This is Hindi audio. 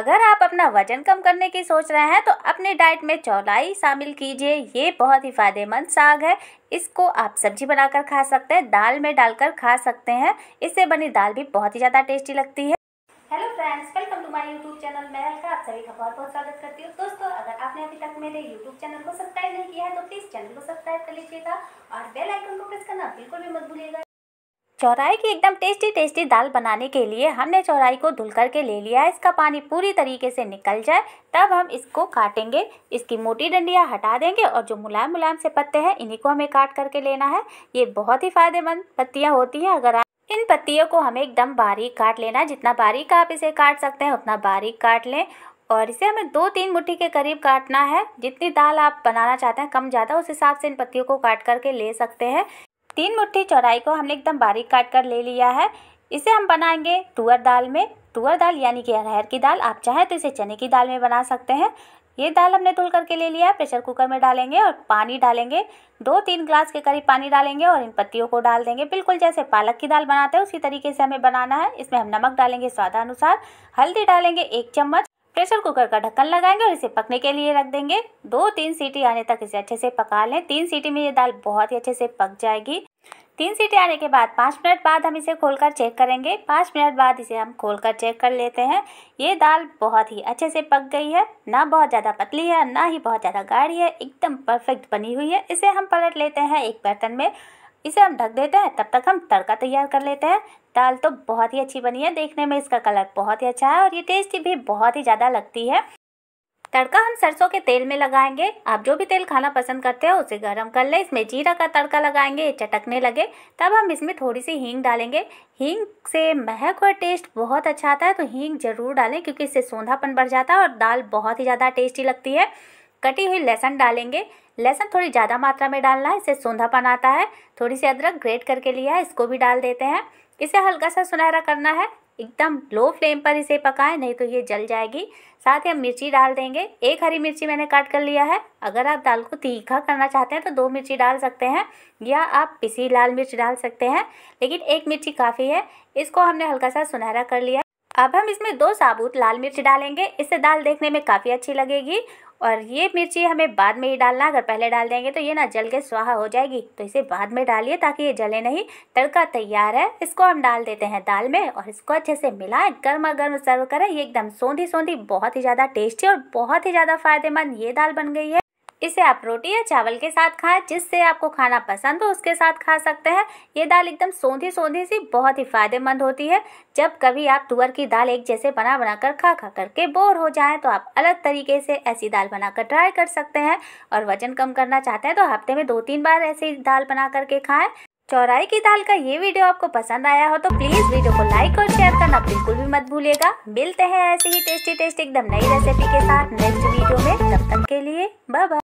अगर आप अपना वजन कम करने की सोच रहे हैं तो अपने डाइट में चौलाई शामिल कीजिए ये बहुत ही फ़ायदेमंद साग है इसको आप सब्जी बनाकर खा सकते हैं दाल में डालकर खा सकते हैं इससे बनी दाल भी बहुत ही ज़्यादा टेस्टी लगती है hello friends welcome to my YouTube channel मैं हल्का आप सभी का बहुत बहुत स्वागत करती हूँ दोस्तों अगर आपने अभी तक मेरे यूट्यूब चैनल को सब्सक्राइब नहीं किया है तो प्लीज़ चैनल को सब्सक्राइब कर लीजिएगा और बेल आइकन को प्रेस करना बिल्कुल भी मत भूलिएगा चौराहे की एकदम टेस्टी टेस्टी दाल बनाने के लिए हमने चौराहे को धुल करके ले लिया है इसका पानी पूरी तरीके से निकल जाए तब हम इसको काटेंगे इसकी मोटी डंडियाँ हटा देंगे और जो मुलायम मुलायम से पत्ते हैं इन्हीं को हमें काट करके लेना है ये बहुत ही फ़ायदेमंद पत्तियाँ होती हैं अगर आप इन पत्तियों को हमें एकदम बारीक काट लेना जितना बारीक आप इसे काट सकते हैं उतना बारीक काट लें और इसे हमें दो तीन मुट्ठी के करीब काटना है जितनी दाल आप बनाना चाहते हैं कम ज़्यादा उस हिसाब से इन पत्तियों को काट करके ले सकते हैं तीन मुट्ठी चौराई को हमने एकदम बारीक काट कर ले लिया है इसे हम बनाएंगे तुअर दाल में तुअर दाल यानी कि अरहर की दाल आप चाहें तो इसे चने की दाल में बना सकते हैं ये दाल हमने धुल करके ले लिया है प्रेशर कुकर में डालेंगे और पानी डालेंगे दो तीन ग्लास के करीब पानी डालेंगे और इन पत्तियों को डाल देंगे बिल्कुल जैसे पालक की दाल बनाते हैं उसी तरीके से हमें बनाना है इसमें हम नमक डालेंगे स्वादानुसार हल्दी डालेंगे एक चम्मच प्रेशर कुकर का ढक्कन लगाएंगे और इसे पकने के लिए रख देंगे दो तीन सीटी आने तक इसे अच्छे से पका लें तीन सीटी में ये दाल बहुत ही अच्छे से पक जाएगी तीन सीटी आने के बाद पाँच मिनट बाद हम इसे खोलकर चेक करेंगे पाँच मिनट बाद इसे हम खोलकर चेक कर लेते हैं ये दाल बहुत ही अच्छे से पक गई है ना बहुत ज़्यादा पतली है ना ही बहुत ज़्यादा गाढ़ी है एकदम परफेक्ट बनी हुई है इसे हम पलट लेते हैं एक बर्तन में इसे हम ढक देते हैं तब तक हम तड़का तैयार कर लेते हैं दाल तो बहुत ही अच्छी बनी है देखने में इसका कलर बहुत ही अच्छा है और ये टेस्टी भी बहुत ही ज़्यादा लगती है तड़का हम सरसों के तेल में लगाएंगे आप जो भी तेल खाना पसंद करते हो उसे गरम कर ले इसमें जीरा का तड़का लगाएंगे ये चटकने लगे तब हम इसमें थोड़ी सी हींग डालेंगे हींग से महक और टेस्ट बहुत अच्छा आता है तो हींग ज़रूर डालें क्योंकि इससे सौंधापन बढ़ जाता है और दाल बहुत ही ज़्यादा टेस्टी लगती है कटी हुई लहसुन डालेंगे लहसुन थोड़ी ज़्यादा मात्रा में डालना है इससे सोंधापन आता है थोड़ी सी अदरक ग्रेट करके लिया है इसको भी डाल देते हैं इसे हल्का सा सुनहरा करना है एकदम लो फ्लेम पर इसे पकाएं नहीं तो ये जल जाएगी साथ ही हम मिर्ची डाल देंगे एक हरी मिर्ची मैंने काट कर लिया है अगर आप दाल को तीखा करना चाहते हैं तो दो मिर्ची डाल सकते हैं या आप पिसी लाल मिर्च डाल सकते हैं लेकिन एक मिर्ची काफ़ी है इसको हमने हल्का सा सुनहरा कर लिया अब हम इसमें दो साबुत लाल मिर्च डालेंगे इससे दाल देखने में काफ़ी अच्छी लगेगी और ये मिर्ची हमें बाद में ही डालना अगर पहले डाल देंगे तो ये ना जल के स्वाहा हो जाएगी तो इसे बाद में डालिए ताकि ये जले नहीं तड़का तैयार है इसको हम डाल देते हैं दाल में और इसको अच्छे से मिलाएं गर्मा गर्म सर्व करें ये एकदम सौंधी सौंधी बहुत ही ज़्यादा टेस्टी और बहुत ही ज़्यादा फायदेमंद ये दाल बन गई है इसे आप रोटी या चावल के साथ खाएं जिससे आपको खाना पसंद हो उसके साथ खा सकते हैं ये दाल एकदम सौंधी सौंधी सी बहुत ही फ़ायदेमंद होती है जब कभी आप तुअर की दाल एक जैसे बना बना कर खा खा करके बोर हो जाए तो आप अलग तरीके से ऐसी दाल बनाकर ट्राई कर सकते हैं और वजन कम करना चाहते हैं तो हफ्ते में दो तीन बार ऐसी दाल बना करके खाएं चौराई की दाल का ये वीडियो आपको पसंद आया हो तो प्लीज़ वीडियो को लाइक और शेयर करना बिल्कुल भी मत भूलिएगा मिलते हैं ऐसे ही टेस्टी टेस्ट एकदम नई रेसिपी के साथ नेक्स्ट वीडियो में तब तक के लिए बाय